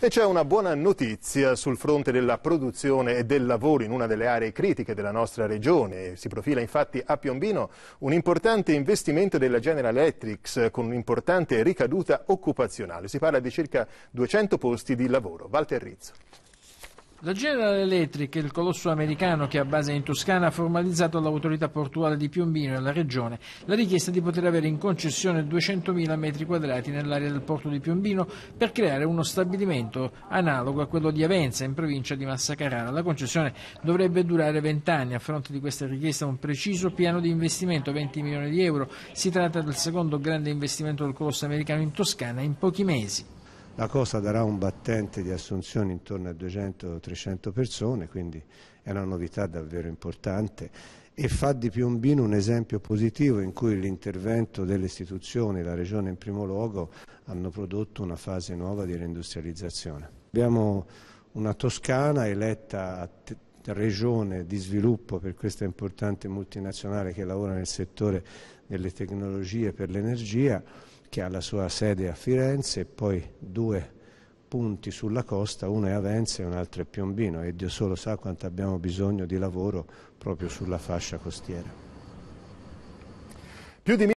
E c'è una buona notizia sul fronte della produzione e del lavoro in una delle aree critiche della nostra regione. Si profila infatti a Piombino un importante investimento della General Electric con un'importante ricaduta occupazionale. Si parla di circa 200 posti di lavoro. Walter Rizzo. La General Electric, il colosso americano che ha base in Toscana, ha formalizzato all'autorità portuale di Piombino e alla Regione la richiesta di poter avere in concessione 200.000 metri quadrati nell'area del porto di Piombino per creare uno stabilimento analogo a quello di Avenza, in provincia di Massacarana. La concessione dovrebbe durare 20 anni. A fronte di questa richiesta un preciso piano di investimento, 20 milioni di euro. Si tratta del secondo grande investimento del colosso americano in Toscana in pochi mesi. La cosa darà un battente di assunzioni intorno a 200-300 persone, quindi è una novità davvero importante e fa di Piombino un esempio positivo in cui l'intervento delle istituzioni, la Regione in primo luogo, hanno prodotto una fase nuova di reindustrializzazione. Abbiamo una Toscana eletta regione di sviluppo per questa importante multinazionale che lavora nel settore delle tecnologie per l'energia che ha la sua sede a Firenze e poi due punti sulla costa, uno è Avenza e un altro è Piombino e Dio solo sa quanto abbiamo bisogno di lavoro proprio sulla fascia costiera. Più di